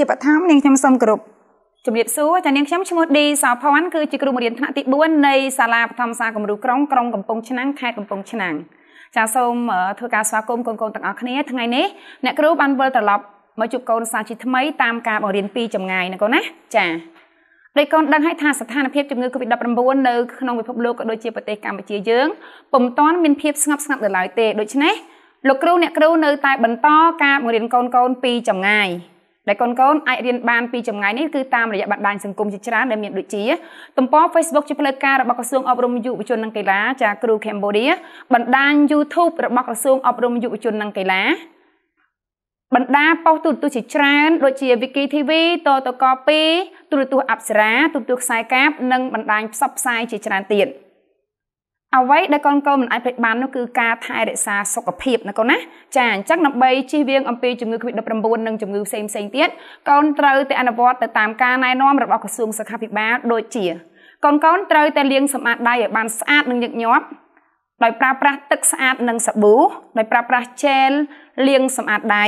ជាបឋមនាងខ្ញុំសូមគោរពជំរាបសួរចានាងខ្ញុំឈ្មោះឌីសាផាន់គឺជាគ្រូបង្រៀនថ្នាក់ទី4នៃសាលាបឋមសាគំរូក្រុងក្រុងកំពង់ឆ្នាំងខេត្តកំពង់ឆ្នាំងចាសូមធ្វើការស្វាគមន៍កូនកូនទាំងអស់គ្នាថ្ងៃនេះអ្នកគ្រូបានវិលត្រឡប់មកជួបកូនសាជាថ្មីតាមការបង្រៀនពីចម្ងាយណាកូនណាចាដោយកូនដឹងហើយថាស្ថានភាពជំងឺ Covid-19 នៅក្នុងពិភពលោកក៏ដូចជាប្រទេសកម្ពុជាយើងពុំទាន់មានភាពស្ងប់ស្ងាត់នៅឡើយទេដូច្នេះលោកគ្រូអ្នកគ្រូនៅតែបន្តការបង្រៀនកូនកូនពីចម្ងាយដែលកូនកូនអាចរៀនបានពីចម្ងាយនេះគឺតាមរយៈបណ្ដាញសង្គមជាច្រើនដែលមានដូចជាទំព័រ Facebook ជាផ្លូវការរបស់ក្រសួងអប់រំយុវជននិងកីឡាចាគ្រូ Cambodia បណ្ដាញ YouTube របស់ក្រសួងអប់រំយុវជននិងកីឡាបណ្ដាប៉ុស្តិ៍ទូរទស្សន៍ជាច្រើនដូចជា Wiki TV តតក2ទូរទស្សន៍អប្សរាទូរទស្សន៍ខ្សែកាបនិងបណ្ដាញផ្សព្វផ្សាយជាច្រើនទៀត។អ្វីដែលកូនកូនមិនអាចភ្លេចបាននោះគឺការថែរក្សាសុខភាពណាកូនណាចាអញ្ចឹងដើម្បីជៀសវាងអំពីជំងឺ Covid-19 និងជំងឺផ្សេងផ្សេងទៀតកូនត្រូវតែអនុវត្តទៅតាមការណែនាំរបស់ក្រសួងសុខាភិបាលដូចជាកូនកូនត្រូវតែលាងសម្អាតដៃឲ្យបានស្អាត និងញឹកញាប់ដោយប្រើប្រាស់ទឹកស្អាតនិងសាប៊ូដោយប្រើប្រាស់ជែលលាងសម្អាតដៃ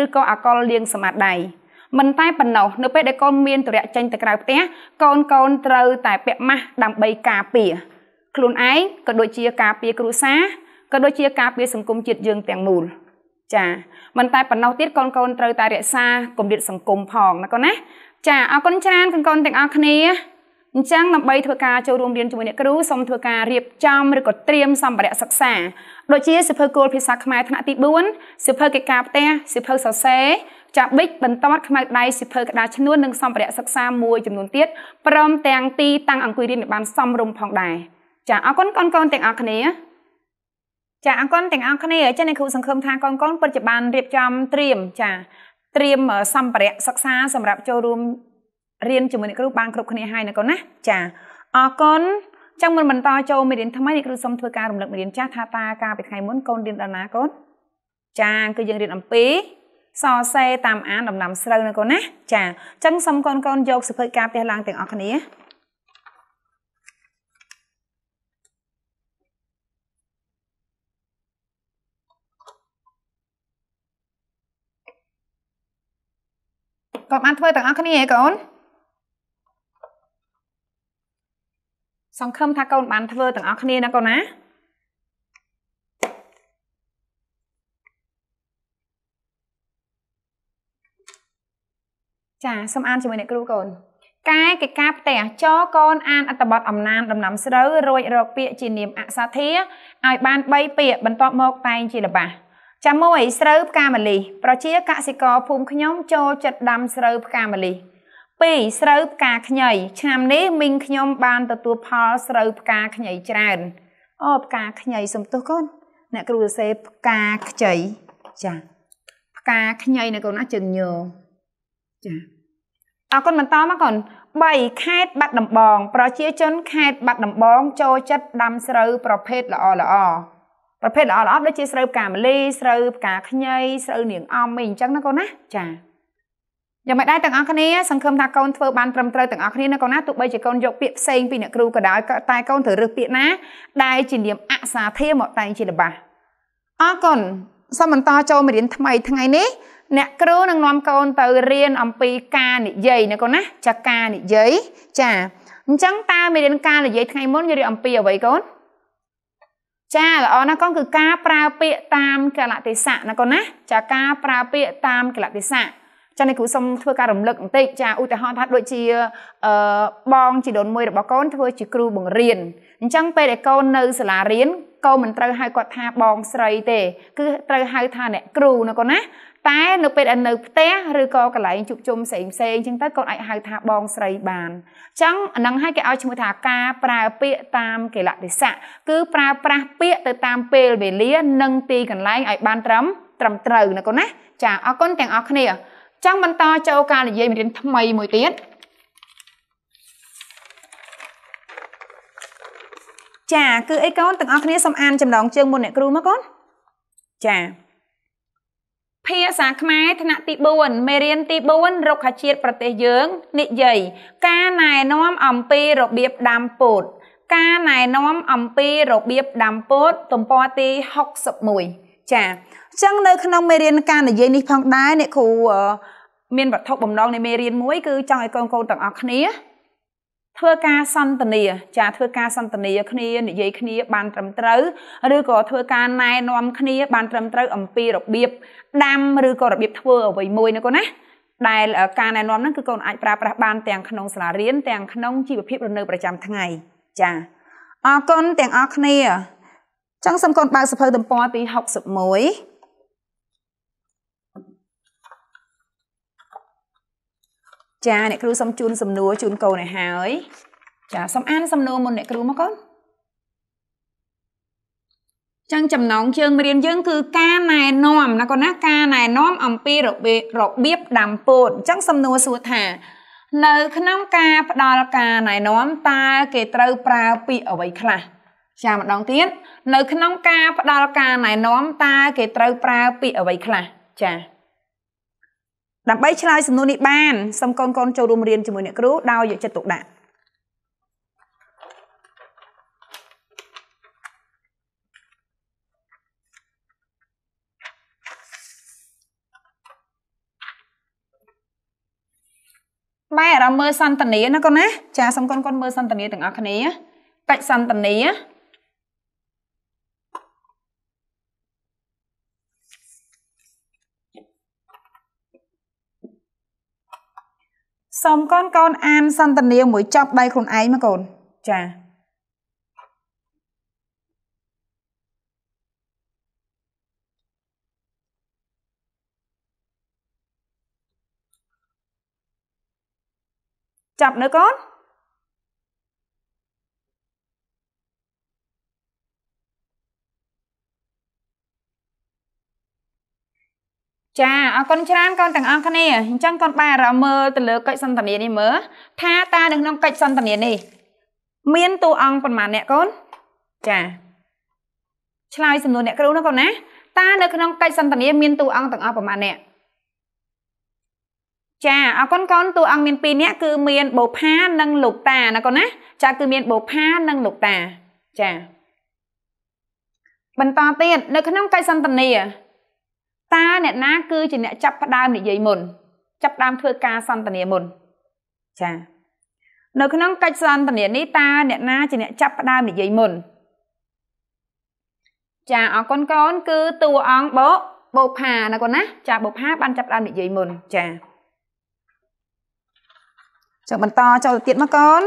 ឬក៏អាល់កុលលាងសម្អាតដៃមិនតែប៉ុណ្ណោះនៅពេលដែលកូនមានទរៈចេញទៅក្រៅផ្ទះកូនកូនត្រូវតែពាក់ម៉ាស់ដើម្បីការពារខ្លួនឯងក៏ដូចជាការពារគ្រួសារក៏ដូចជាការពារសង្គមជាតិយើងទាំងមូលចាមិនតែប៉ុណ្ណោះទៀតកូនកូនត្រូវតែរក្សាគម្លាតសង្គមផងណាកូនណាចាអរគុណច្រើនកូនកូនទាំងអស់គ្នាអញ្ចឹងដើម្បីធ្វើការចូលរួមរៀនជាមួយអ្នកគ្រូសូមធ្វើការរៀបចំឬក៏ត្រៀមសម្ភារៈសិក្សាដូចជាសិភើគោលភាសាខ្មែរថ្នាក់ទី4សិភើកិច្ចការផ្ទះសិភើសរសេរចាប៊ិចបន្តខ្មៅដៃសិភើក្តារឈ្នួននិងសម្ភារៈសិក្សាមួយចំនួនទៀតព្រមទាំងទីតាំងអង្គុយរៀនឲ្យបានសមរម្យផងដែរចាអរគុណកូនកូនទាំងអស់គ្នាចាអរគុណទាំងអស់គ្នាចាអ្នកគ្រូសង្ឃឹមថាកូនកូនពិតជាបានរៀបចំត្រៀមចាត្រៀមសម្ភារៈសិក្សា សម្រាប់ចូលរួមរៀនជាមួយអ្នកគ្រូបាន គ្រប់គ្នាហើយណាកូនណាចាអរគុណចឹងមិនបន្តចូលមេរៀនថ្មីអ្នកគ្រូសូមធ្វើ ការរំលឹកមេរៀនចាស់ថាតើការពីថ្ងៃមុនកូនរៀនដល់ណាកូនចាគឺយើងរៀនអំពីសរសេរតាមអានដំណាំស្រូវណាកូនណាចាអញ្ចឹងសូមកូនកូនយកសិភើការផ្ទះឡើងទាំងអស់គ្នាក៏បានធ្វើទាំងអស់គ្នាឯងកូនសង្ឃឹមថាកូន បាន ធ្វើទាំងអស់គ្នាណាកូនណាចាសូមអានជាមួយអ្នក គ្រូកូនកែកិច្ចការផ្ទះចកូនអានអត្ថបទអំណានដំណាំស្រូវរួចរកពាក្យជានាមអសាធាឲ្យបាន3ពាក្យបន្ទាប់មក តែងជាល្បាស់ចាំមួយស្រូវផ្កាម្លិះប្រជាកសិករភូមិខ្ញុំចូលចិត្តដាំស្រូវផ្កាម្លិះ2ស្រូវផ្កាខ្ញីឆ្នាំនេះមីងខ្ញុំ បានទទួលផលស្រូវផ្កាខ្ញីច្រើនអូផ្កាខ្ញីសំទោសកូនអ្នកគ្រូសរសេរផ្កាខ្ចីចា ផ្កាខ្ញីណាកូនណាជើងញោចាអរគុណបន្តមកកូន3ខេត្តបាត់ដំបងប្រជា ជន ខេត្តបាត់ដំបងចូលចិត្តដាំស្រូវប្រភេទល្អល្អប្រភេទល្អល្អដូចជាស្រូវផ្កាមលីស្រូវផ្កាខ្ញីស្រូវនាងអំអីអញ្ចឹងណាកូនណា ចាយ៉ាងមិនដែរទាំងអស់គ្នាសង្ឃឹមថាកូនធ្វើបានត្រឹមត្រូវទាំងអស់គ្នាណាកូនណាទោះបីជាកូនយកពាក្យផ្សេងពីអ្នកគ្រូក៏ដោយតែកូនត្រូវរើសពាក្យណាដែលជានាមអសាធាមកតែងជារបស់អរគុណសូមបន្តចូលមេរៀនថ្មីថ្ងៃនេះ អ្នកគ្រូនឹងនាំកូនទៅរៀនអំពីការនិយាយណាកូនណាចាការនិយាយចាអញ្ចឹងតើមេរៀនការនិយាយថ្ងៃមុនយើងរៀនអំពីអ្វីកូនចាល្អណាកូនគឺការប្រើពាក្យតាមកលៈទេសៈណាកូនណាចាការប្រើពាក្យតាមកលៈទេសៈចានេះគ្រូសូមធ្វើការរំលឹកបន្តិចចាឧទាហរណ៍ថាដូចជាអឺបងជីដូនមួយរបស់កូនធ្វើជាគ្រូបង្រៀនអញ្ចឹងពេលដែលកូននៅសាលារៀនកូនមិនត្រូវហៅគាត់ថាបងស្រីទេ គឺត្រូវហៅថាអ្នកគ្រូណាកូនណាតែនៅពេលដែលនៅផ្ទះឬក៏កន្លែងជួបជុំផ្សេងផ្សេងអញ្ចឹងទៅកូនអាចហៅថាបងស្រីបានអញ្ចឹងអានឹងឲ្យគេឲ្យឈ្មោះថាការប្រើពាក្យតាមកលៈទេសៈគឺប្រើប្រាស់ពាក្យទៅតាមពេលវេលានិងទីកន្លែងឲ្យបានត្រឹមត្រឹមត្រូវណាកូនណាចាអរគុណទាំងអស់គ្នាចង់បន្តចូលការនិយាយមេរៀនថ្មីមួយទៀតចាគឺអីកូនទាំងអស់គ្នាសូមអានចំណងជើងមុនអ្នកគ្រូមកកូនចាភាសាខ្មែរថ្នាក់ទី4មេរៀនទី4រុក្ខជាតិប្រទេសយើងនិយាយការណែនាំអំពីរបៀបដាំពោតការណែនាំអំពីរបៀបដាំពោតទំព័រទី61ចាអញ្ចឹងនៅ ក្នុងមេរៀនការនិយាយនេះផងដែរអ្នកគ្រូមានវត្ថុបំណងនៃមេរៀនមួយ គឺចង់ឲ្យកូនកូនទាំងអស់គ្នាធ្វើការសន្ទនាចាធ្វើការសន្ទនាគ្នានិយាយគ្នាបានត្រឹមត្រូវឬក៏ធ្វើការណែនាំគ្នាបានត្រឹមត្រូវ អំពីរបៀបដាំឬក៏របៀបធ្វើអ្វីមួយណាកូនណាដែលការណែនាំហ្នឹងគឺកូនអាចប្រើប្រាស់បានទាំងក្នុងសាលារៀនទាំងក្នុងជីវភាពរស់នៅប្រចាំថ្ងៃចាអរគុណទាំងអស់គ្នាចង់សូមកូនបើកសភៅទំព័រទី61ចាអ្នក គ្រូសូមជូនសំណួរជូនកូនឲ្យហើយចាសូមអានសំណួរមុនអ្នកគ្រូមកកូនចឹងចំណងជើងរៀនយើងគឺការណែនាំណាកូនណាការណែនាំអំពីរបៀបរបៀបដាំពោតអញ្ចឹងសំណួរសួរថា នៅក្នុងការផ្ដល់ការណែនាំតើគេត្រូវប្រើពាក្យអ្វីខ្លះចាំម្ដងទៀតនៅក្នុងការផ្ដល់ការណែនាំតើគេត្រូវប្រើពាក្យអ្វីខ្លះចា៎ដើម្បីឆ្លើយសំណួរនេះបានសូមកូនកូនចូលរួមរៀនជាមួយអ្នកគ្រូដោយយកចិត្តទុកដាក់ម៉ែអារម្មណ៍មើលសន្តានាណាកូនណាចាសូមកូនកូនមើលសន្តានាទាំងអស់គ្នាកិច្ចសន្តានាសូមកូនកូនអានសន្តានាមួយចប់ដៃខ្លួនឯងមកកូនចាចាប់នៅកូនចាអរគុណច្រើនកូនទាំងអស់គ្នាអញ្ចឹងកូនបែររមើលទៅលើកិច្ចសន្ទនានេះមើលថាតើនៅក្នុងកិច្ចសន្ទនានេះមានតួអង្គប៉ុន្មានអ្នកកូនចាឆ្លើយសំណួរអ្នកគ្រូណាកូនណាតើនៅក្នុងកិច្ចសន្ទនា មានតួអង្គទាំងអស់ប៉ុន្មានអ្នកចាអរគុណកូនតួអង្គមាន2នាក់គឺមានបូផានិងលោកតាណាកូនណា ចាគឺមានបូផានិងលោកតាចា បន្តទៀតនៅក្នុងកិច្ចសន្ទនាតាអ្នកណាគឺជាអ្នកចាប់ផ្ដើមនិយាយមុនចាប់ផ្ដើមធ្វើការសន្ទនាមុន ចា នៅក្នុងកិច្ចសន្ទនានេះតាអ្នកណាជាអ្នកចាប់ផ្ដើមនិយាយមុនចាអរគុណកូនគឺតួអង្គបោបោផាណាកូនណា ចាបោផាបានចាប់ផ្ដើមនិយាយមុនចាចុះបន្តចូលទៀតមកកូន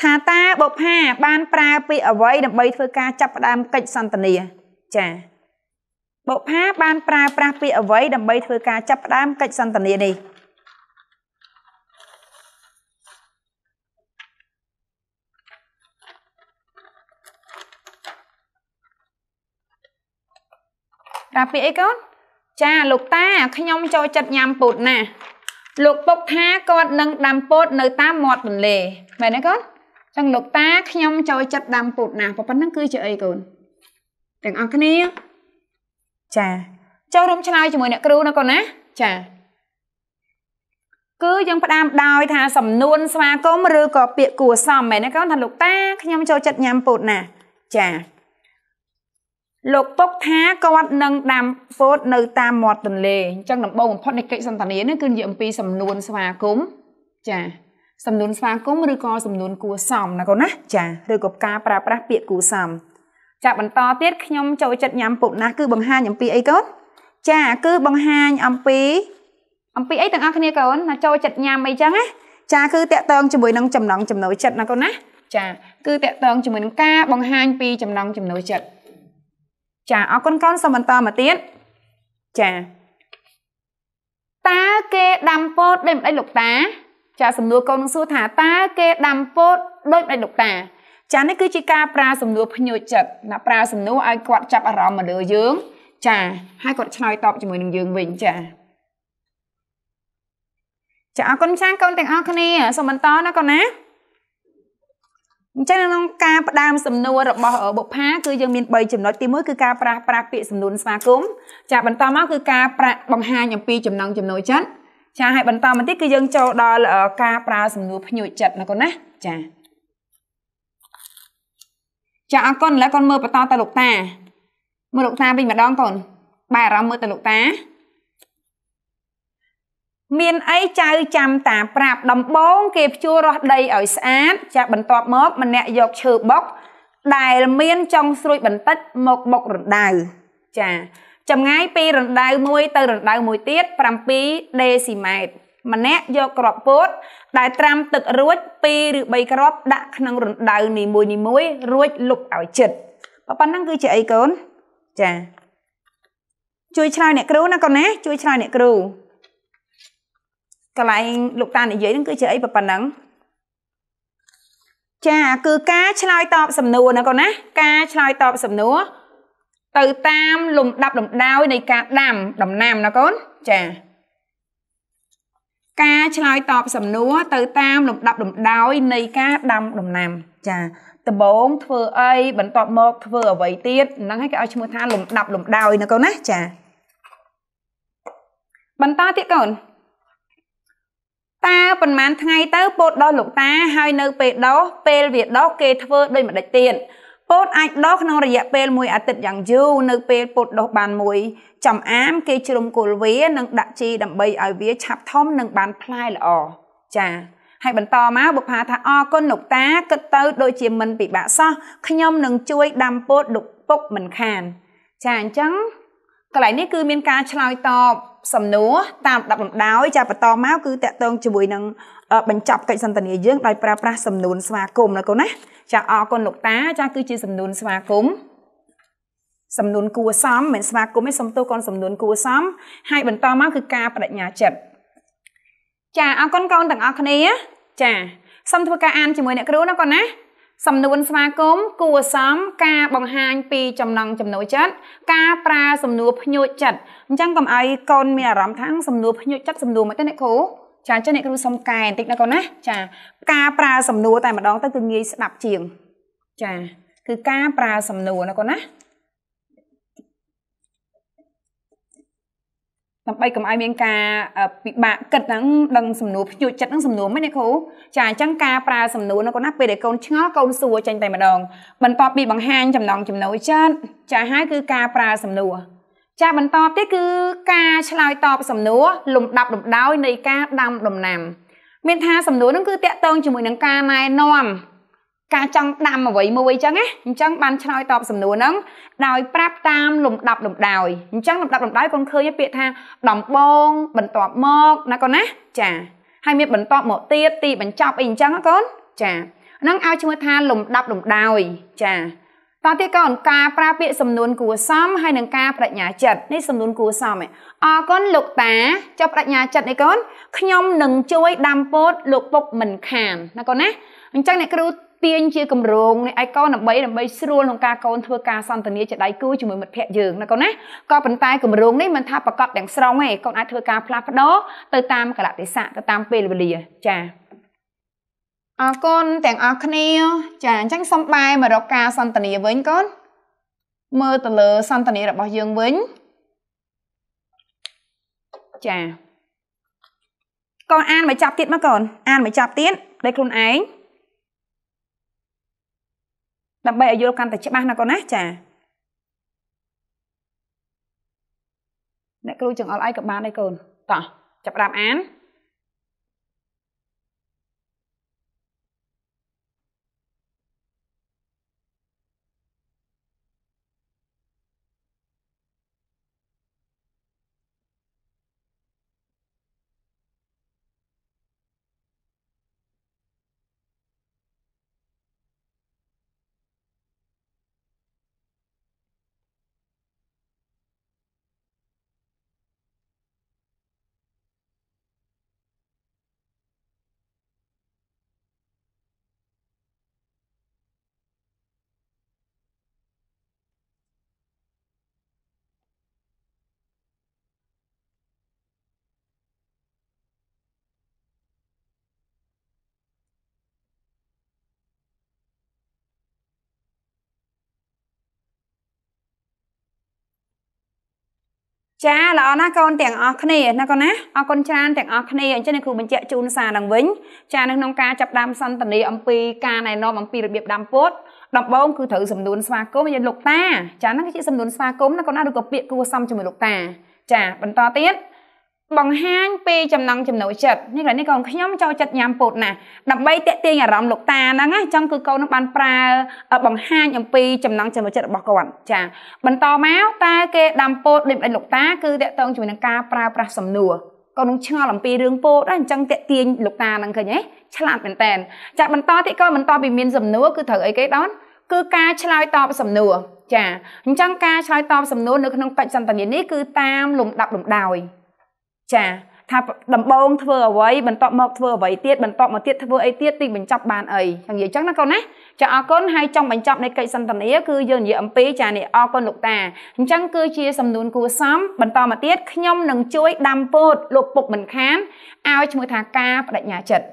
ថាតាបុប្ផាបានប្រើពាក្យអ្វីដើម្បីធ្វើការចាប់ផ្ដើមកិច្ចសន្ទនាចា៎បុប្ផាបានប្រើប្រាស់ពាក្យអ្វីដើម្បីធ្វើការចាប់ផ្ដើមកិច្ចសន្ទនានេះប្រាពាក្យអីកូនចាលោកតាខ្ញុំចូលចិត្តញ៉ាំពោតណាស់លោកពុកថាគាត់នឹងដាំពោតនៅ តាមមាត់ទន្លេមែនទេកូនអញ្ចឹងលោកតាខ្ញុំចូលចិត្តដាំពោតណាស់ប៉ុណ្ណឹងគឺជាអីកូនទាំងអស់គ្នាចាចូលរួមឆ្លើយជាមួយអ្នក គ្រូណាកូនណាចាគឺយើង ផ្ដើមដោយថាសំនួនស្វាគមន៍ឬក៏ពាក្យគួរសមមែនណាកូនថាលោកតាខ្ញុំចូលចិត្តញ៉ាំពោតណាចាលោកពុកថាគាត់នឹងដាំពោតនៅតាមមាត់ទន្លេអញ្ចឹងដំបូងបំផុតនៃកិច្ចសន្ទនានេះគឺនិយាយអំពី សំនួន ស្វាគមន៍ចា សំនួនស្វាគមន៍ឬក៏សំនួនគួរសមណាកូនណាចាឬក៏ការប្រើប្រាស់ពាក្យគួរសមចាបន្តទៀតខ្ញុំចូលចិត្តញ៉ាំពុកណាស់គឺបង្ហាញអំពីអីកូនចា គឺបង្ហាញអំពីអំពីអីទាំងអស់គ្នាកូនណាចូលចិត្តញ៉ាំអីចឹងណាចា គឺតកតងជាមួយនឹងចំណងចំណូលចិត្តណាកូនណាចាគឺតកតងជាមួយនឹងការបង្ហាញពីចំណងចំណូលចិត្តចាអរគុណកូនសូមបន្តមកទៀតចាតើគេដាំពោតដោយមិនអីលោកតាចាសំណួរកូននឹងសួរថាតើគេដាំពោតដោយមិនអីលោកតាចានេះគឺជាការប្រាសំណួរភ្ញួរចិត្តណាប្រាសំណួរឲ្យគាត់ចាប់អារម្មណ៍មកលើយើងចាហើយគាត់ឆ្លើយតបជាមួយនឹងយើងវិញចាចាអរគុណចាកូនទាំងអស់គ្នាសូមបន្តណាកូនណាអញ្ចឹងក្នុង ការផ្ដើមសំណួររបស់បុប្ផាគឺយើងមាន3ចំណុចទី1គឺការប្រាស់ប្រាស់ពាក្យសំនួនស្វាគមន៍ចាបន្តមកគឺការប្រាក់បង្ហាញអំពីចំណងចំណុចចិត្តចាហើយបន្តមកទៀតគឺយើងចូលដល់ការប្រើសំណួរភ្ញួរចិត្តណាកូនណាចាចាអរគុណឥឡូវកូនមើលបន្តទៅលោកតាមើលលោកតាវិញម្ដងកូនបែរអារម្មណ៍មើលទៅលោកតា មានអីចៅចាំតា ប្រាប់ដំបងគេភ្ជួររាស់ដីឲ្យស្អាតចាបន្ទាប់មកម្នាក់យកឈើបុកដែលមានចុងស្រួយបន្តិចមកបុករណ្ដៅចាចម្ងាយ ពីរណ្ដៅមួយ ទៅរណ្ដៅមួយទៀត7ដេស៊ីម៉ែត្រម្នាក់យកក្របពោតដែលត្រាំទឹករួច2ឬ3គ្រាប់ដាក់ក្នុងរណ្ដៅនីមួយនីមួយរួចលុបឲ្យជិតប៉ុណ្ណឹងគឺជាអីកូនចាជួយឆ្លើយអ្នកគ្រូណាកូនណាជួយឆ្លើយអ្នកគ្រូកន្លែងលោកតានិយាយនឹងគឺជាអីប៉ុណ្ណឹង ចាគឺការឆ្លើយតបសំណួរណាកូនណា ការឆ្លើយតបសំណួរទៅតាមលំដាប់លំដោយនៃការដាំដំណាំណាកូនចាការឆ្លើយតបសំណួរទៅតាមលំដាប់លំដោយ នៃការដាំដំណាំចាដំបងធ្វើអីបន្ទាប់មកធ្វើអ្វីទៀតហ្នឹងហើយគេឲ្យឈ្មោះថាលំដាប់លំដោយណាកូនណាចាបន្តទៀតកូនតើប្រហែលថ្ងៃទៅពោតដល់លោកតាហើយនៅ ពេលដោះពេលវាដោះគេធ្វើដូចម្ដេចទៀតពោតអាចដុះក្នុងរយៈពេល1អាទិត្យយ៉ាងយូរនៅពេលពោតដុះបានមួយចំអាមគេជ្រុំគល់វានិងដាក់ជីដើម្បីឲ្យវាឆាប់ធំនិងបានផ្លែល្អចា៎ហើយបន្តមកបុប្ផាថាអរគុណលោកតាគិតទៅដូចជាមិនពិបាកសោះខ្ញុំនឹងជួយដាំពោតដុកពុកមិនខានចាអញ្ចឹងកន្លែងនេះគឺមានការឆ្លើយតបសំណួរតាមដាប់លំដោយចាបន្តមកគឺតកតងជាមួយនឹងបញ្ចប់កិច្ចសន្ទនាយើងដោយប្រើប្រាស់សំនួនស្វាគមន៍ណាកូនណាចាអរគុណលោកតាចាគឺជាសំនួនស្វាគមន៍សំនួនគួសមមិនស្វាគមន៍ទេសំទោសកូនសំនួនគួសមហើយបន្តមកគឺការបដិញ្ញាចិត្តចាអរគុណកូនទាំងអស់គ្នាចាសូមធ្វើការអានជាមួយអ្នកគ្រូណាកូនណា សំនួនស្វាគមន៍គួសមការបង្ហាញពីចំណងចំណូលចិត្តការប្រើសំនួរភ្ញួចចិត្តអញ្ចឹងកុំឲ្យកូនមានអារម្មណ៍ថាសំនួរភ្ញួចចិត្តសំនួរមកទេអ្នកគ្រូចាអញ្ចឹងអ្នកគ្រូសុំកែបន្តិចណាកូនណាចាការប្រើសំណួរតែម្ដងទៅគឺងាយស្ដាប់ជាងចាគឺការប្រើសំណួរណាកូនណាដើម្បីកុំឲ្យមានការពិបាកគិតហ្នឹងដឹងសំណួរភ្ជួរចិត្តហ្នឹងសំណួរមិនណាគ្រូចាអញ្ចឹងការប្រើសំណួរហ្នឹងគាត់ណាពេលដែលកូនឆ្ងល់កូនសួរចេញតែម្ដងបន្ទាប់ពីបង្ហាញចំណងចំណុយចិត្តចាហើយគឺការប្រើសំណួរចាបន្តទៀតគឺការឆ្លើយតបសំណួរលំដាប់លំដោយនៃការដាំដំណាំ មានថាសំណួរហ្នឹងគឺតាក់ទងជាមួយនឹងការណែនាំ ការចង់ដាំអ្វីមួយអញ្ចឹងណាអញ្ចឹងបានឆ្លើយតបសំណួរហ្នឹងដោយប្រាប់តាមលំដាប់លំដោយអញ្ចឹងលំដាប់លំដោយកូនឃើញពាក្យថាដំបងបន្ទាប់មកណាកូនណាចាហើយមានបន្ទាប់មកទៀតទីបញ្ចប់អីអញ្ចឹងណាកូនចានឹងឲ្យឈ្មោះថាលំដាប់លំដោយចាតោះទីកូនការប្រើពាក្យសំនួនគួរសមហើយនឹងការប្រាជ្ញាចិត្តនេះសំនួនគួរសមអរគុណលោកតាចុះប្រាជ្ញាចិត្តនេះកូនខ្ញុំនឹងជួយដាំពោតលោកពុកមិនខានណាកូនណាអញ្ចឹងអ្នកគ្រូទាញជាគម្រោងនេះឲ្យកូនដើម្បីដើម្បីស្រួលក្នុងការកូនធ្វើការសន្ទនាជាដៃគូជាមួយមិត្តភ័ក្តិយើងណាកូនណាក៏ប៉ុន្តែគម្រោងនេះមិនថាប្រកបទាំងស្រុងទេកូនអាចធ្វើការផ្លាស់ប្ដូរទៅតាមកលៈទេសៈទៅតាមពេលវេលាចា៎អរគុណទាំងអស់គ្នា ចាអញ្ចឹងសូមបាយមករកការសន្ទនាវិញកូនមើលទៅលើ សន្ទនារបស់យើងវិញចាកូនអានមកចាប់ទៀតមកកូនអានមកចាប់ទៀតដោយខ្លួនឯងដើម្បីឲ្យយល់កាន់តែច្បាស់ណាកូនណាចាអ្នកគ្រូចង្អុលអីក៏បានដែរកូនតោះចាប់ដាប់អានចាល្អណាស់កូនទាំងអស់គ្នាណាកូនណាអរគុណច្រើនទាំងអស់គ្នាអញ្ចឹងនេះគ្រូបញ្ជាក់ជូនសារឡើងវិញចានៅក្នុងការចាប់ដាំសន្តានី អំពីការណែនាំអំពីរបៀបដាំពោតដំបូងគឺត្រូវសំនួនស្វាគមន៍យើងលោកតាចាហ្នឹងគឺជាសំនួនស្វាគមន៍ណាកូនណាឬក៏ពាក្យគួរសមជាមួយលោកតាចាបន្តទៀតបង្ហាញពីចំណង់ចំណូលចិត្តនេះនេះកូនខ្ញុំចូលចិត្តញ៉ាំពោតណាស់ដើម្បីតេទៀងអារម្មណ៍លោកតាហ្នឹងណាចឹងគឺកូននឹងបានប្រើបង្ហាញអំពីចំណង់ចំណូលចិត្តរបស់គាត់ចាបន្តមកតើគេដាំពោតដូចដូចលោកតា គឺតេតងជាមួយនឹងការប្រើប្រាស់សំណួរកូននឹងឆ្ងល់អំពីរឿងពោតអញ្ចឹងតេទៀងលោកតាហ្នឹងឃើញទេឆ្លាតមែនតែនចាបន្តទៀតក៏បន្តពីមាន សំណួរគឺត្រូវអីគេដល់គឺការឆ្លើយតបសំណួរចាអញ្ចឹងការឆ្លើយតបសំណួរនៅក្នុងកិច្ចសន្ទនានេះគឺតាមលំដាប់លំដោយចាថាដំបង ធ្វើអ្វីបន្ទាប់មកធ្វើអ្វីទៀតបន្ទាប់មកទៀតធ្វើអីទៀតទីបញ្ចប់បានអីចឹងនិយាយចឹងណាកូនណាចាអរគុណហើយចង់បញ្ចប់នៃកិច្ចសន្ទនាគឺយើងនិយាយអំពីចានេះអរគុណលោកតាអញ្ចឹងគឺជាសំណួនគួសមបន្តមកទៀតខ្ញុំនឹងជួយដាំពោតលោកពុកមិនខានឲ្យឈ្មោះថាការបដិញ្ញាចិត្ត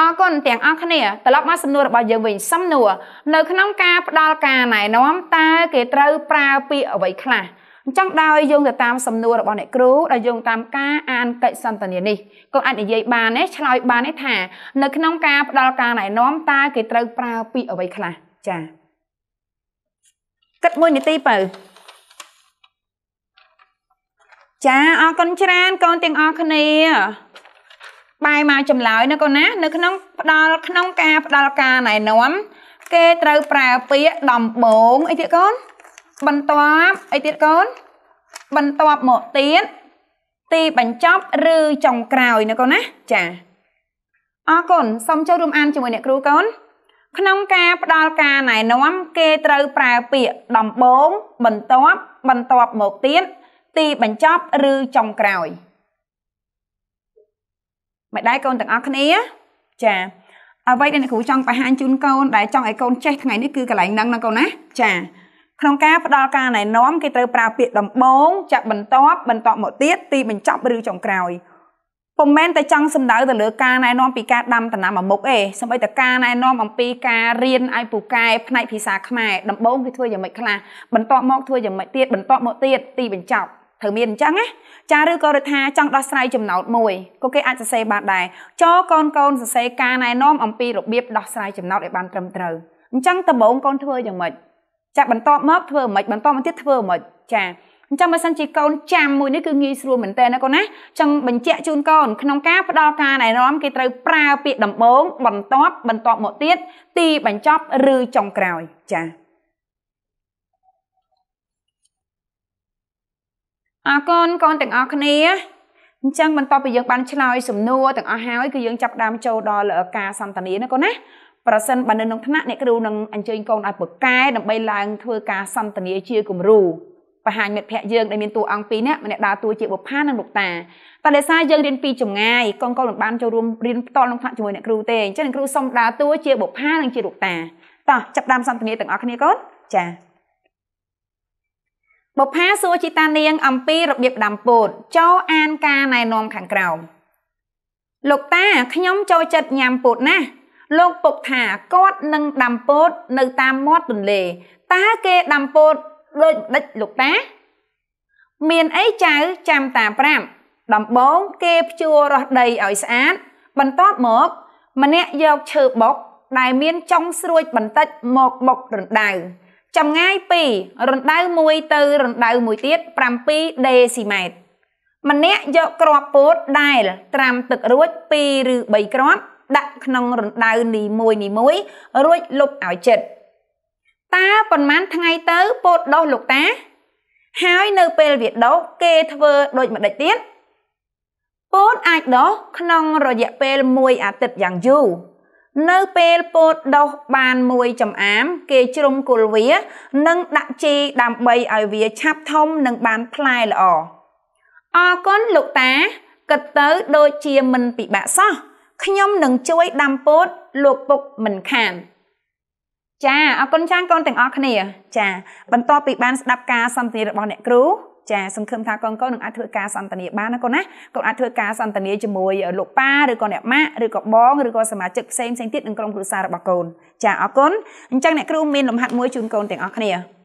អរគុណទាំងអស់គ្នាត្រឡប់មកសំណួររបស់យើងវិញសំណួរនៅក្នុងការផ្ដល់ការណែនាំតើគេត្រូវប្រើពាក្យអ្វីខ្លះអញ្ចឹងដោយយោងទៅតាមសំណួររបស់អ្នកគ្រូដោយយោងតាមការអានកិច្ចសន្ទនានេះក៏អាចនិយាយបានដែរឆ្លើយបានដែរថា នៅក្នុងការផ្ដល់ការណែនាំតើគេត្រូវប្រើពាក្យអ្វីខ្លះចាគិតមួយនាទីបើចាអរគុណច្រើនកូនទាំងអស់គ្នា បាយមកចម្លើយណាកូនណា នៅក្នុងផ្ដល់ក្នុងការផ្ដល់ការណែនាំគេត្រូវប្រើពាក្យដំបងអីទៀតកូនបន្ទាប់អីទៀតកូន បន្ទាប់មកទៀតទីបញ្ចប់ឬចុងក្រោយណាកូនណាចាអរគុណសូមចូលរួមអានជាមួយអ្នកគ្រូកូន ក្នុងការ ផ្ដល់ការណែនាំ គេត្រូវប្រើពាក្យដំបូង បន្ទាប់បន្ទាប់មកទៀតទីបញ្ចប់ឬចុងក្រោយមិនដែរកូនទាំងអស់គ្នា ចាអ្វីដែលអ្នកគ្រូចង់បង្ហាញជូនកូនដែលចង់ឲ្យកូនចេះថ្ងៃនេះគឺកន្លែងហ្នឹងណាកូនណាចាក្នុងការផ្ដល់ការណែនាំគេត្រូវប្រើពាក្យដំបូងចាក់បន្ទាប់បន្តមកទៀតទីបញ្ចប់ ឬចុងក្រោយពុំមែនតែចង់សំដៅទៅលើការណែនាំពីការដាំដំណាំអាមុខទេសូម្បីតែការណែនាំអំពីការរៀនឲ្យពូកែផ្នែកភាសាខ្មែរដំបូងគេធ្វើយ៉ាងម៉េចខ្លះបន្តមកធ្វើយ៉ាងម៉េចទៀតបន្តមកទៀតទីបញ្ចប់ត្រូវមានអញ្ចឹងណាចាឬក៏រដ្ឋាចង់ដោះស្រាយចំណោទមួយក៏គេអាចសរសេរបានដែរចូលកូនកូនសរសេរការណែនាំអំពីរបៀបដោះស្រាយចំណោទឲ្យបានត្រឹមត្រូវអញ្ចឹងដំបូងកូនធ្វើយ៉ាងម៉េចចាបន្តមកធ្វើຫມិច្ចបន្តមកទៀតធ្វើຫມិច្ចចាអញ្ចឹងបើសិនជាកូនចាំមួយនេះគឺងាយស្រួលមែនតើណាកូនណាអញ្ចឹងបញ្ជាក់ជូនកូនក្នុងការផ្ដល់ការណែនាំគេត្រូវប្រើពាក្យដំបូងបន្ទាប់បន្ទាប់មកទៀតទីបញ្ចប់ ឬចុងក្រោយចាអរគុណកូនទាំងអស់គ្នាអញ្ចឹងបន្ទាប់ពីយើងបានឆ្លើយសំណួរទាំងអស់ហើយ គឺយើងចាប់ដើមចូលដល់ការសន្ទនាណាកូនណាប្រសិនបើនៅក្នុងថ្នាក់អ្នកគ្រូនឹងអញ្ជើញកូនឲ្យប្រកែដើម្បីឡើងធ្វើការសន្ទនាជាគំរូបង្ហាញមិត្តភ័ក្តិយើងដែលមានតួអង្គពីរនាក់ម្នាក់ដើរតួជាបុប្ផានិងលោកតាតែដោយសារយើងរៀនពីចម្ងាយកូនកូនមិនបានចូលរួមរៀនផ្ទាល់ក្នុងថ្នាក់ជាមួយអ្នកគ្រូទេអញ្ចឹងអ្នកគ្រូសុំដើរតួជាបុប្ផានិងជាលោកតាតោះចាប់ដើមសន្ទនាទាំងអស់គ្នាកូនចា៎បុប្ផាសួរជីតានាង អំពីរបៀបដាំពោតចូលអានការណែនាំខាងក្រោមលោកតាខ្ញុំចូលចិត្តញ៉ាំពោតណាស់លោកពុកថាគាត់នឹងដាំពោតនៅតាមមាត់ទន្លេតើគេដាំពោតដោយដេចលោកតាមានអីចៅចាំតាប្រាប់ដំបងគេភ្ជួររស់ដីឲ្យស្អាតបន្ទាប់មកម្នាក់យកឈើបុកដែលមានចុងស្រួចបន្តិចមកបុករណ្ដៅចម្ងាយ2រណ្ដៅ1ទៅរណ្ដៅ1ទៀត7ដេស៊ីម៉ែត្រម្នាក់យកក្របពោតដែលត្រាំទឹករួច2ឬ3គ្រាប់ដាក់ក្នុងរណ្ដៅនីមួយនីមួយរួចលុបឲ្យចិត្តតើប៉ុន្មានថ្ងៃទៅពោតដោះលោកតា ហើយនៅពេលវាដោះគេធ្វើដូចម្ដេចទៀតពោតអាចដោះក្នុងរយៈពេល1អាទិត្យយ៉ាងយូរនៅពេលពោតដុះបានមួយចំអាម គេជ្រុំគល់វា និង ដាក់ជីដើម្បីឲ្យវា ឆាប់ធំនិង បានផ្លែល្អអរគុណលោកតាគិតទៅ ដូចជាមិនពិបាកសោះខ្ញុំនឹងជួយដាំពោតលោកពុកមិនខានចាអរគុណច្រើនកូនទាំងអស់គ្នា ចា បន្ទាប់ពីបានស្ដាប់ការសន្ទនារបស់អ្នកគ្រូ ចា សង្ឃឹមថាកូនកូននឹងអាចធ្វើការសន្ទនាបានណាកូនណាកូនអាចធ្វើការសន្ទនាជាមួយលោកប៉ាឬក៏អ្នកម៉ាក់ឬក៏បងឬក៏សមាជិកផ្សេងផ្សេងទៀតក្នុងក្រុមគ្រួសាររបស់កូនចាអរគុណអញ្ចឹងអ្នកគ្រូមានលំហាត់មួយជូនកូនទាំងអស់គ្នា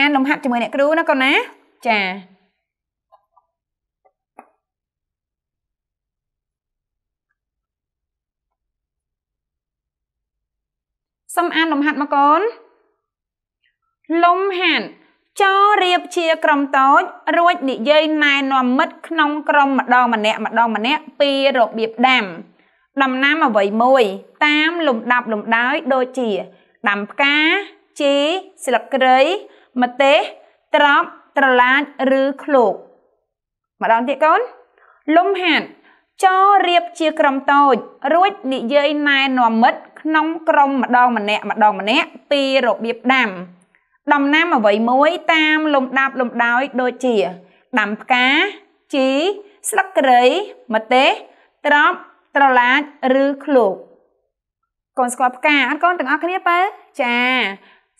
អានលំហាត់ជាមួយអ្នកគ្រូណាកូនណាចាសុំអានលំហាត់មកកូនលំហាត់ចូលរៀបជា ក្រុមតូចរួចនិយាយណែនាំមិត្តក្នុងក្រុមម្ដងម្នាក់ម្ដងម្នាក់ពីរបៀបដាំដំណាំអ្វីមួយតាម លំដាប់លំដោយ ដូចជាដាំផ្កាជីស្លឹកគ្រៃម្ទេសត្រប់ត្រឡាចឬឃ្លោកម្ដងទៀតកូនលំហាត់ចោរៀបជា ក្រុមតូច រួចនិយាយណែនាំមិត្តក្នុងក្រុមម្ដងម្នាក់ម្ដងម្នាក់ពីរបៀបដាំដំណាំអ្វីមួយតាមលំដាប់លំដោយដូចជា ដាំផ្កាជីស្លឹកគ្រៃម្ទេសត្រប់ត្រឡាចឬឃ្លោកកូនស្គាល់ផ្កាអត់កូនទាំងអស់គ្នាបើចា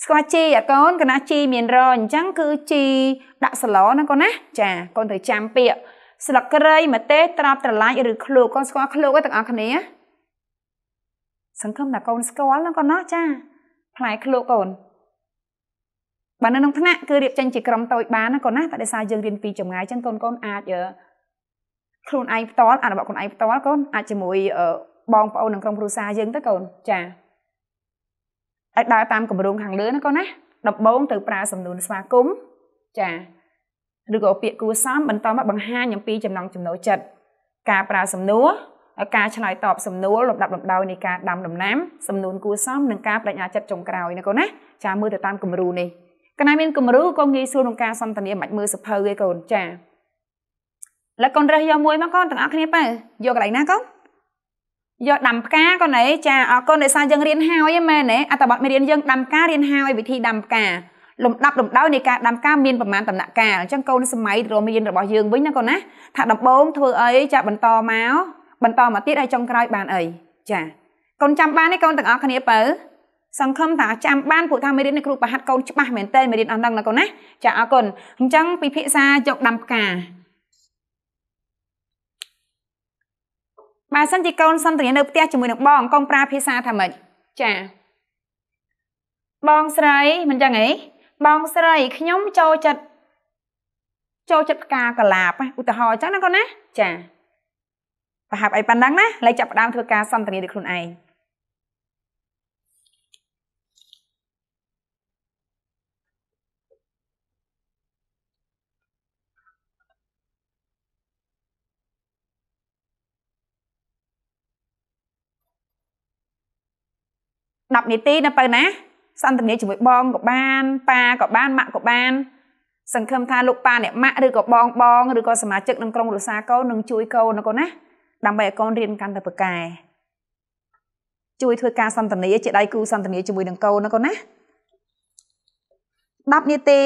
ស្គាល់ជីអាកូនកណាជីមានរអញ្ចឹងគឺជីដាក់សឡណាកូនណាចាកូនត្រូវចាំពាក្យស្លឹកគ្រៃម្ទេសត្រាប់ត្រឡាចឬឃ្លោកកូន ស្គាល់ឃ្លោកទេទាំងអស់គ្នាសង្ឃឹមថាកូនស្គាល់ណាកូនណាចាផ្លែឃ្លោកកូនបើនៅក្នុងថ្នាក់គឺរៀបចេញជាក្រុមតូចបានណាកូនណាតែដោយសារយើងរៀនពីចម្ងាយអញ្ចឹងកូនកូនអាចខ្លួនឯងផ្ទាល់អនុវត្តខ្លួនឯងផ្ទាល់កូនអាចជាមួយ បងប្អូននិងក្រុមគ្រួសារយើងទៅកូនចាឲ្យដើរតាមគម្រោងខាងលើណាកូនណាដំបូងទៅប្រើសំនួនស្វាគមន៍ចាឬក៏ពាក្យគួរសមបន្តមកបង្ហាញអំពីចំណងចំណូលចិត្តការប្រើសំនួរការឆ្លើយតបសំណួរលំដាប់លំដោយនៃការដាំដំណាំ សំនួនគួរសមនិងការបដិញ្ញាចិត្តចុងក្រោយណាកូនណាចាមើលទៅតាមគំរូនេះកណាមានគំរូក៏ងាយស្រួលក្នុងការសន្ទនាមិនមើលសភៅឯងកូនចាលើកូនរើសយកមួយមកកូនទាំងអស់គ្នាបើយកកន្លែងណាកូនយកដាំផ្កាកូនឯងចាអរគុណដោយសារយើងរៀនហើយមែនទេអត្ថបទមេរៀនយើងដាំផ្ការៀនហើយវិធីដាំផ្កាលំដាប់លំដោយនៃការដាំផ្កាមានប្រមាណដំណាក់កាលអញ្ចឹងកូនសម័យរមរៀនរបស់យើងវិញណាកូនណាថាដំបូងធ្វើអីចាបន្តមកបន្តមកទៀតហើយចុងក្រោយបានអីចាកូនចាំបានទេកូនទាំងអស់គ្នាបើសង្ឃឹមថាចាំបានពួកថាមេរៀននៃគ្រូបរហាត់កូនច្បាស់មែនតើមេរៀនអស់ហ្នឹងណាកូនណាចាអរគុណអញ្ចឹងពិភាក្សាយកដាំផ្កាបើសិនជាកូនសន្ទនានៅផ្ទះជាមួយនឹងបងកងប្រើភាសាថាម៉េចចាបងស្រីមិនចឹងហីបងស្រីខ្ញុំចូលចិត្តចូលចិត្តផ្កាកលាបឧទាហរណ៍ចឹងណាកូនណា ចាប្រហែលអីប៉ុណ្ណឹងណាឡើយចាប់ផ្ដើមធ្វើការសន្ទនាដោយខ្លួនឯង10នាទីនៅពេលណា សន្ទនាជាមួយបងក៏បានប៉ាក៏បានម៉ាក់ក៏បានសង្ឃឹមថាលោកប៉ាអ្នកម៉ាក់ឬក៏បងបងឬក៏សមាជិកក្នុងក្រុមគ្រួសារកូននឹងជួយកូនណាកូនណាដើម្បីឲ្យកូនរៀនកាន់តែប្រកែជួយធ្វើការសន្ទនា ជាដៃគូសន្ទនាជាមួយនឹងកូនណាកូនណា10នាទី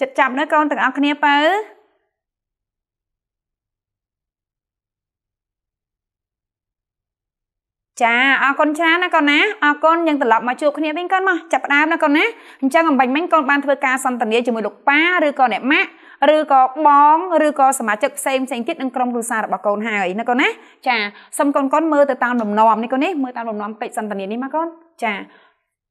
ចិត្តចាប់នៅកូនទាំងអស់គ្នាបើចាអរគុណច្រើនណាកូនណាអរគុណយើងត្រឡប់មកជួបគ្នាវិញកូនមកចាប់ផ្ដើមណាកូនណាអញ្ចឹងអំបញ្ញមិញកូនបានធ្វើការសន្ទនាជាមួយលោកប៉ាឬក៏អ្នកម៉ាក់ឬក៏បងឬក៏សមាជិកផ្សេងផ្សេងទៀតក្នុងក្រុមគ្រួសាររបស់កូនហើយណាកូនណាចាសុំកូនកូនមើលទៅតាមលំនាំនេះកូននេះមើលតាមលំនាំពេកសន្ទនានេះមកកូនចា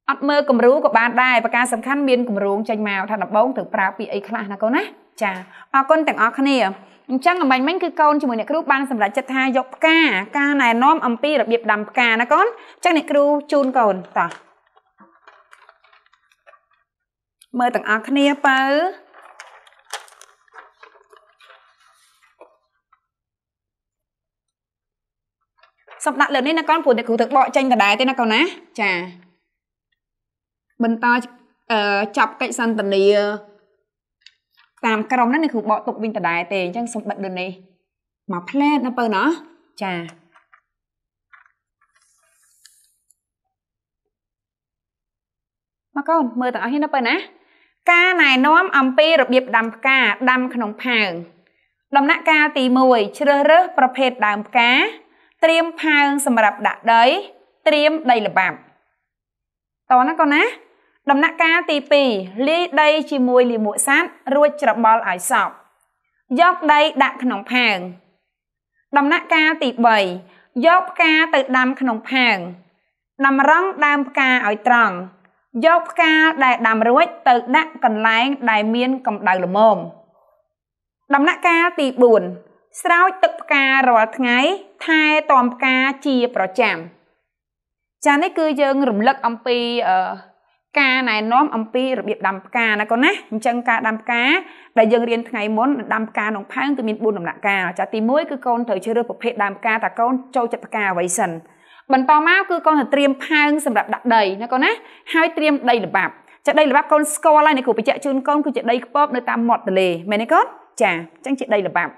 អត់មើលគំរូក៏បានដែរប្រការសំខាន់មានគម្រោងចេញមកថាដំបូងត្រូវប្រើពាក្យអីខ្លះណាកូនណាចាអរគុណទាំងអស់គ្នាអញ្ចឹងអំបញ្ញមិញគឺកូនជាមួយអ្នកគ្រូបានសម្រេចចិត្តថាយកផ្កាការណែនាំអំពីរបៀបដាំផ្កាណាកូនអញ្ចឹងអ្នកគ្រូជូនកូនតោះមើលទាំងអស់គ្នាបើសម្ដាក់លើនេះណាកូនព្រោះអ្នកគ្រូត្រូវបកចេញដដែលទេណាកូនណា ចាបន្តចាប់កិច្ចសន្ទនាតាមក្រុមហ្នឹងនេះគ្រូបកទុកវិញដដែលទេអញ្ចឹងសូមបិទដូចនេះមកផ្លែតណាបើណាចា មកកូនមើលទាំងអស់គ្នាណាបើណា ការណែនាំអំពីរបៀបដាំផ្កាដាំក្នុងផើងដំណាក់កាលទី1ជ្រើសរើសប្រភេទដើមផ្កាត្រៀមផើងសម្រាប់ដាក់ដីត្រៀមដីល្បាប់តោះណាកូនណាដំណាក់កាលទី2លាយដីជាមួយលាមកសัตว์រួចច្របល់ឲ្យសព្វយកដីដាក់ក្នុងផើងដំណាក់កាលទី3យកផ្កាទៅដាំក្នុងផើងដាំរង់ដើមផ្កាឲ្យត្រង់យកផ្កាដែលដាំរួចទៅដាក់កន្លែងដែលមានកម្ដៅល្មមដំណាក់កាលទី4ស្រោចទឹកផ្ការាល់ថ្ងៃថែទាំផ្កាជាប្រចាំចានេះគឺយើងរំលឹកអំពីអឺការណែនាំអំពីរបៀបដាំផ្កាណាកូនណាអញ្ចឹងការដាំផ្កាដែលយើងរៀនថ្ងៃមុនដាំផ្កាក្នុងផើងគឺមាន4ដំណាក់កាលចាទី1គឺកូនត្រូវជ្រើសប្រភេទដាំផ្កាតើកូនចូលចិត្តផ្កាអ្វីសិនបន្តមកគឺកូនទៅត្រៀមផើងសម្រាប់ដាក់ដីណាកូនណាហើយត្រៀមដីល្បាប់ចាដីល្បាប់កូនស្គាល់ហើយនេះគ្រូបញ្ជាក់ជូនកូនគឺជាដីខ្ពបនៅតាមមាត់ទន្លេមែនទេកូនចាអញ្ចឹងជាដីល្បាប់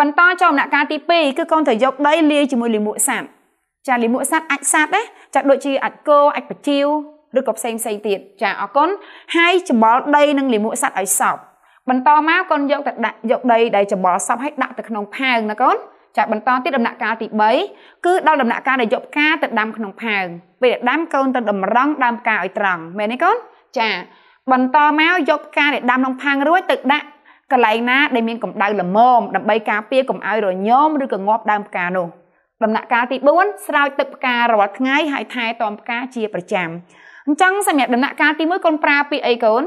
បន្តចូលដំណាក់កាលទី2គឺកូនត្រូវយកដីលាយជាមួយលាមកសត្វចាលាមកសត្វអាចសត្វណាចាដូចជាអាចគោអាចបជាវឬក៏ផ្សេងផ្សេងទៀតចាអរគុណហើយច្បល់ដីនិងលាមកសត្វឲ្យសពបន្តមកកូនយកទៅដាក់យកដីដែលច្បល់សពឲ្យដាក់ទៅក្នុងផើងណាកូនចាបន្តទៀតដំណាក់កាលទី3គឺដល់ដំណាក់កាលដែលយកផ្កាទៅដាំក្នុងផើងពេលដាំកូនទៅតម្រង់ដាំផ្កាឲ្យត្រង់មែនទេកូនចាបន្តមកយកផ្កាដែលដាំក្នុងផើងរួចទៅដាក់កន្លែងណា ដែលមានកម្ដៅល្មមដើម្បីការពារកុំឲ្យរញោមឬក៏ងាប់ដើមផ្កានោះដំណាក់កាលទី4ស្រោចទឹកផ្ការាល់ថ្ងៃហើយថែទាំផ្កាជាប្រចាំអញ្ចឹងសម្រាប់ដំណាក់កាលទី1កូនប្រើពាក្យអីកូន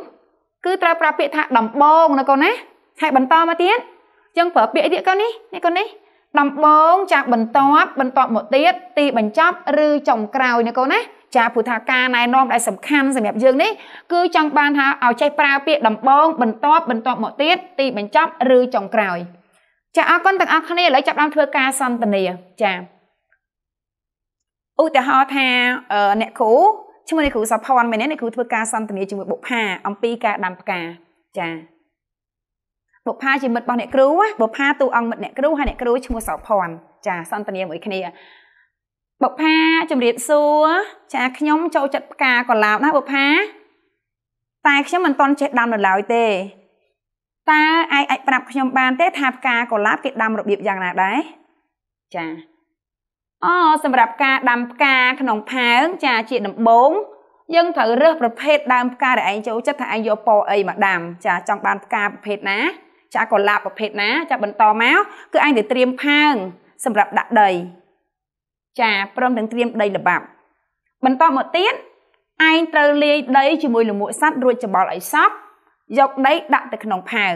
គឺត្រូវប្រើពាក្យថា ដំបងណាកូនណាហើយបន្តមកទៀតយើងប្រើពាក្យអីទៀតកូននេះនេះកូននេះដំបងចាបន្ទាប់បន្ទាប់មកទៀតទីបញ្ចប់ ឬចុងក្រោយណាកូនណាចាព្រោះថាការណែនាំដែលសំខាន់សម្រាប់យើងនេះគឺចង់បានថាឲ្យចេះប្រើពាក្យដំបងបន្ទាប់បន្ទាប់មកទៀតទីបញ្ចប់ឬចុងក្រោយ ចាអរគុណទាំងអស់គ្នាឥឡូវចាប់ដើមធ្វើការសន្ទនាចាឧទាហរណ៍ថាអ្នកគ្រូឈ្មោះអ្នកគ្រូសាផាន់មែនទេអ្នកគ្រូធ្វើការសន្ទនាជាមួយបុប្ផាអំពីការដាំផ្កាចាបុប្ផាជាមិត្តរបស់អ្នកគ្រូបុប្ផាទូអង្គមិត្តអ្នកគ្រូហើយអ្នកគ្រូឈ្មោះសោផាន់ចាសន្ទនាមួយគ្នាបុប្ផាជំរាបសួរចាខ្ញុំចូលចិត្តផ្កាកុលាបណាបុប្ផាតែខ្ញុំមិនតន់ចេះដាំនៅឡើយទេតើឯងអាចប្រាប់ខ្ញុំបាន ទេ ថាផ្កាកុលាបគេដាំរបៀបយ៉ាងណាដែរចាអសម្រាប់ការដាំផ្កាក្នុងផើងចាជាដំបូងយើងត្រូវរើសប្រភេទដើមផ្កាដែលឯងចូលចិត្តថាឯងយកពណ៌អីមកដាំចាចង់បានផ្កាប្រភេទណា ចាកុលាបប្រភេទណាចាបន្តមកគឺឯងទៅត្រៀមផើងសម្រាប់ដាក់ដីចាព្រមទាំងត្រៀមដីល្បាប់ បន្តមកទៀតឯងត្រូវលាយដីជាមួយលាមកសัตว์រួចច្បល់ឲ្យសព្វយកដីដាក់ទៅក្នុងផើង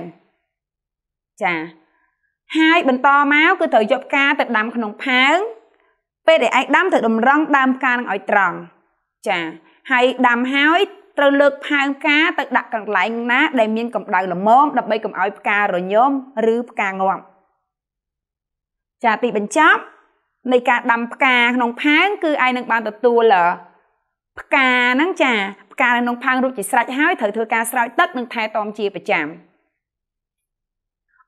ចាហើយបន្តមកគឺត្រូវយកផ្កាទៅដាំក្នុងផើងពេលដែលឯងដាំត្រូវតម្រង់ដើមផ្កានឹងឲ្យត្រង់ចាហើយដាំហើយ ត្រូវលើកផើងផ្កាទៅដាក់កន្លែងណា ដែលមានកម្ដៅល្មមដើម្បីកុំឲ្យផ្ការញោមឬផ្កាងាប់ចាទីបញ្ចប់នៃការដាំផ្កាក្នុងផើងគឺឯងនឹងបានទទួលផ្កាហ្នឹងចាផ្កានៅក្នុងផើងរួចជាស្រេចហើយត្រូវធ្វើការស្រោចទឹកនិងថែទាំជាប្រចាំ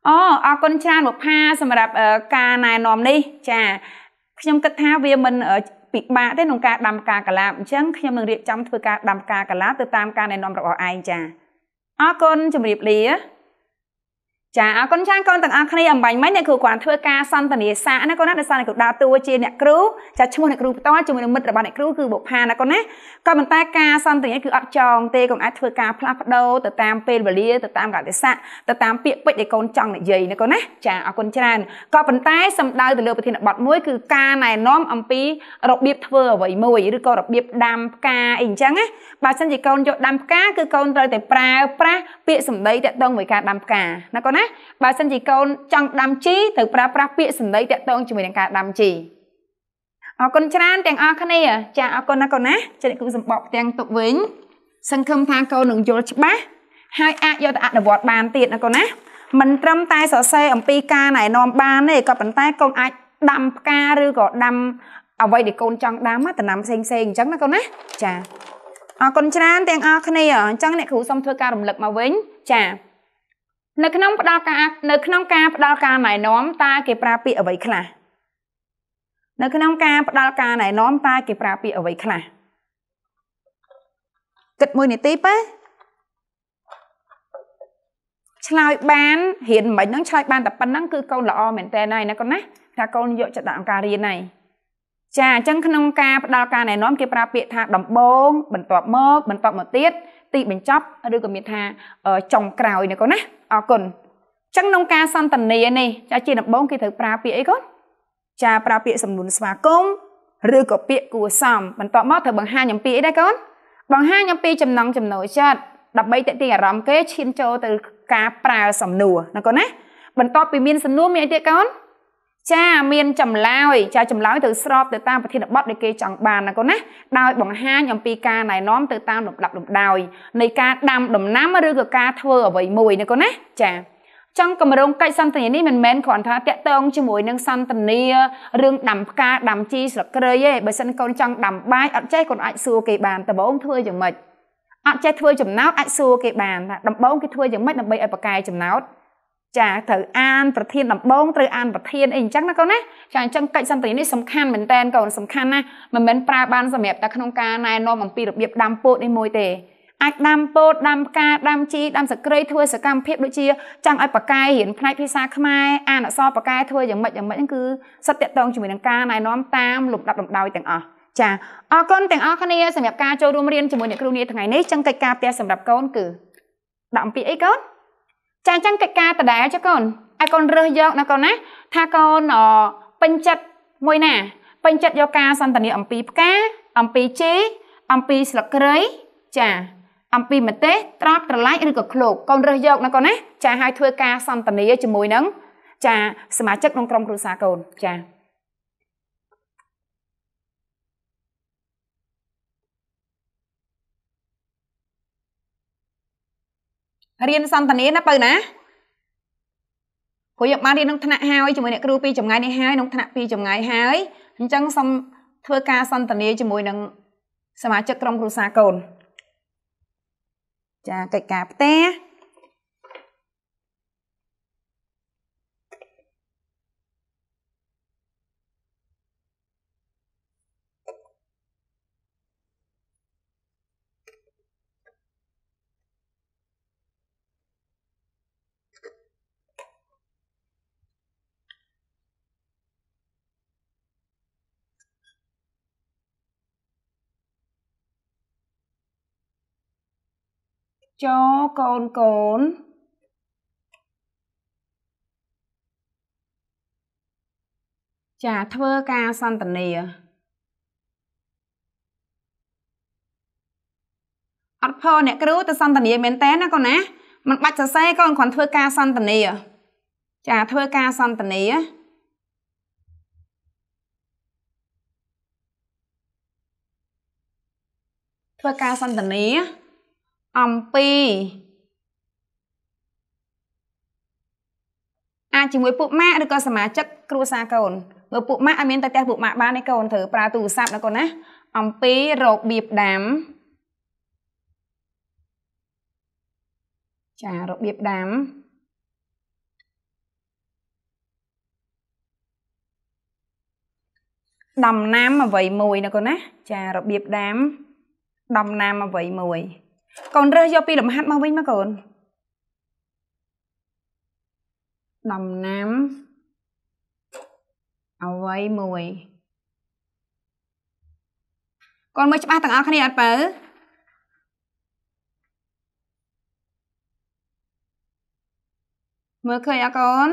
អូអរគុណច្រើនមកផាសម្រាប់ការណែនាំនេះចាខ្ញុំគិតថាវាមិនពិបាកទេក្នុងការដាំការកាឡាបអញ្ចឹងខ្ញុំនឹងរៀបចំធ្វើការដាំការកាឡាទៅតាមការណែនាំរបស់ឯងចាអរគុណជម្រាបលាចាអរគុណច្រើនកូនទាំងអស់គ្នាអំបញ្ញមិនអ្នកគ្រូគាត់ធ្វើការសន្ទនាសាណាកូនណាដោយសារអ្នកគ្រូដើរតួជាអ្នកគ្រូចាឈ្មោះអ្នកគ្រូផ្ទាល់ជាមួយនឹងមិត្តរបស់អ្នកគ្រូគឺបុផាណាកូនណាក៏ប៉ុន្តែការសន្ទនាគឺអត់ចងទេកូនអាចធ្វើការផ្លាស់ប្ដូរទៅតាមពេលវេលាទៅតាមកតិស័កទៅតាមពាក្យពេចន៍ដែលកូនចង់និយាយណាកូនណាចាអរគុណច្រើនក៏ប៉ុន្តែសំដៅទៅលើប្រធានបទមួយគឺការណែនាំអំពីរបៀបធ្វើអ្វីមួយឬក៏របៀបដាំផ្កាអីអញ្ចឹងណាបើសិនជាកូនយកដាំផ្កាគឺកូនត្រូវតែប្រើប្រាស់ពាក្យសម្ដីតាក់ទងមួយការដាំផ្កាណាកូនណាណាបើសិនជាកូនចង់ដាំជីត្រូវប្រើប្រាស់ពាក្យសម្ដីតាក់ទងជាមួយនឹងការដាំជីអរគុណច្រើនទាំងអស់គ្នាចាអរគុណណាកូនណាចិត្តគឺសម្បកផ្ទាំងទុកវិញសង្ឃឹមថាកូននឹងយល់ច្បាស់ហើយអាចយកទៅអនុវត្តបានទៀតណាកូនណាមិនត្រឹមតែសរសេរអំពីការណែនាំបានទេក៏ប៉ុន្តែកូនអាចដាំផ្កាឬក៏ដាំ អ្វីដែលកូនចង់ដាំដំណាំផ្សេងផ្សេងអញ្ចឹងណាកូនណា ចាអរគុណច្រើនទាំងអស់គ្នាអញ្ចឹងអ្នកគ្រូសូមធ្វើការរំលឹកមកវិញចានៅក្នុងផ្ដល់ការ នៅក្នុងការផ្ដល់ការណែនាំតើគេប្រើពាក្យអ្វីខ្លះនៅ ក្នុងការផ្ដល់ការណែនាំតើគេប្រើពាក្យអ្វីខ្លះគិតមួយនាទីបើឆ្លើយបានរៀនមិនហ្នឹងឆ្លើយបានតែប៉ុណ្ណឹងគឺកូនល្អមែនតើណាកូនណាថាកូនយកចិត្តដាក់អង្គការរៀនហើយចាអញ្ចឹងក្នុងការផ្ដល់ការណែនាំគេប្រើពាក្យថា ដំបូងបន្ទាប់មក បន្ទាប់មកទៀតទីបញ្ចប់ឬក៏មានថាចុងក្រោយណាកូនណាអរគុណចឹងក្នុងការសន្ទនានេះចាជាដំបងគេត្រូវប្រើពាក្យអីកូនចាប្រើពាក្យសំនួនស្វាគមន៍ឬក៏ពាក្យគួសមបន្ទាប់មកត្រូវបង្ហាញអំពីអីដែរកូនបង្ហាញអំពី ចំណង់ចំណូលចិត្តដើម្បីទាក់ទាញអារម្មណ៍គេឈានចូលទៅការប្រើសំណួរណាកូនណាបន្ទាប់ពីមានសំណួរមានអីទៀតកូនចាមានចម្លើយចាចម្លើយទៅស្របទៅតាមប្រធានបទដែលគេចង់បានណាកូនណាដោយបង្ហាញអំពីការណែនាំទៅតាមលំដាប់លំដោយ នៃការដាំដំណាំឬក៏ការធ្វើអ្វីមួយណាកូនណាចាចង់គម្រោងកិច្ចសន្ទនានេះមិនមែនគ្រាន់តែតាក់ទងជាមួយនឹងសន្ទនារឿងដាំផ្កាដាំជីស្លឹកគ្រៃទេបើសិនកូនចង់ដាំបាយអត់ចេះកូនអាចសួរគេបានដំបូងធ្វើយ៉ាងម៉េចអត់ចេះធ្វើចំណោតអាចសួរគេបានថាដំបូងគេធ្វើយ៉ាងម៉េចដើម្បីឲ្យបកកែចំណោតចាត្រូវអានប្រធានដំបងត្រូវអានប្រធានអីអញ្ចឹងណាកូនណាចាអញ្ចឹងកិច្ចសន្ទនានេះសំខាន់មែនតើកូនសំខាន់ណាមិនមែនប្រើបានសម្រាប់តែក្នុងការណែនាំអំពីរបៀបដាំពោតនេះមួយទេអាចដាំពោតដាំផ្កាដាំជីដាំសក្រីធ្វើសកម្មភាពដូចជា ចង់ឲ្យប៉ាកែរៀនផ្នែកភាសាខ្មែរអានអក្សរប៉ាកែធ្វើយ៉ាងម៉េចយ៉ាងម៉េចហ្នឹងគឺសិតតកតងជាមួយនឹងការណែនាំតាមលំដាប់លំដោយទាំងអស់ចាអរគុណទាំងអស់គ្នាសម្រាប់ការចូលរួមរៀនជាមួយអ្នកគ្រូនាថ្ងៃនេះចឹងកិច្ចការផ្ទះសម្រាប់កូនគឺដាក់អំពីអីកូនចាអញ្ចឹងកិច្ចការដដែលចាកូនឲ្យកូនរើសយកណាកូនណា ថាកូនពេញចិត្តមួយណាពេញចិត្តយកការសន្តានាអំពីផ្កាអំពីជីអំពីស្លឹកគ្រៃចា អំពីម្ទេសត្រាប់ត្រឡាចឬក៏ឃ្លោកកូនរើសយកណាកូនណាចាឲ្យធ្វើការសន្តានាជាមួយនឹងចាសមាជិកក្នុងក្រុមគ្រួសារកូនចារៀនសន្តានាណាបើណាព្រោះយើងបានរៀនក្នុងថ្នាក់ហើយជាមួយអ្នកគ្រូពីចម្ងាយនេះហើយក្នុងថ្នាក់ពីចម្ងាយហើយអញ្ចឹងសូមធ្វើការសន្តានាជាមួយនឹងសមាជិកក្រុមគ្រួសារកូនចាកិច្ចការផ្ទះចូលកូនកូនចាធ្វើការសន្ទនាអត់ផលអ្នកគ្រូទៅសន្ទនាមែនតើណាកូនណាមិនបាច់សរសេរកូនគ្រាន់ធ្វើការសន្ទនាចាធ្វើការសន្ទនាធ្វើការសន្ទនាអំពីអាចជាមួយពួកម៉ាក់ឬក៏សមាជិកគ្រួសារកូនបើពួកម៉ាក់ឲ្យមានតែផ្ទះពួកម៉ាក់បានឯកូនត្រូវប្រើទូរស័ព្ទណាកូនណាអំពីរបៀបដាំចារបៀបដាំដំណាំអ្វីមួយណាកូនណា ចារបៀបដាំដំណាំអ្វីមួយកូនរើសយកពីលំហាត់មកវិញមកកូនដំណាំអ្វីមួយកូនមើលច្បាស់ទាំងអស់គ្នាអត់បើមើលឃើញអរកូន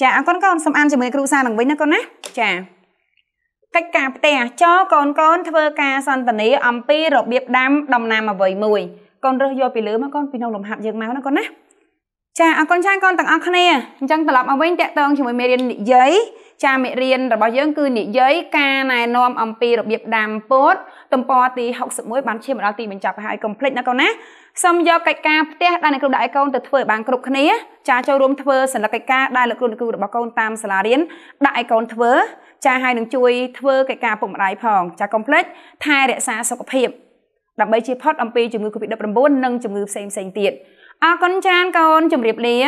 ចាអរគុណកូនសូមអានជាមួយគ្រូសានឹងវិញណាកូនណាចាកិច្ចការផ្ទះចកូនកូនធ្វើការសន្ទនាអំពីរបៀបដាំដំណាំអ្វីមួយកូនរើសយកពីលើមកកូនពីក្នុងលំហាត់យើងមកណាកូនណាចាអរគុណច្រើនកូនទាំងអស់គ្នាអញ្ចឹងត្រឡប់មកវិញតាក់ទងជាមួយមេរៀននិយាយចាមេរៀនរបស់យើងគឺនិយាយការណែនាំអំពីរបៀបដាំពោតទំព័រទី61បានឈានមកដល់ទីបញ្ចប់ហើយកុំភ្លេចណាកូនណាសូមយកកិច្ចការផ្ទះដែលអ្នកគ្រូដាក់ឲ្យកូនទៅធ្វើឲ្យបានគ្រប់គ្នាចាចូលរួមធ្វើសន្លឹកកិច្ចការដែលលោកគ្រូអ្នកគ្រូរបស់កូនតាមសាលារៀនដាក់ឲ្យកូនធ្វើចាហើយនឹងជួយធ្វើកិច្ចការពុកម្ដាយផងចាកុំភ្លេចថែរក្សាសុខភាពដើម្បីជៀសផុតអំពីជំងឺ Covid-19 និងជំងឺផ្សេងៗទៀតអរគុណច្រើនកូនជម្រាបលា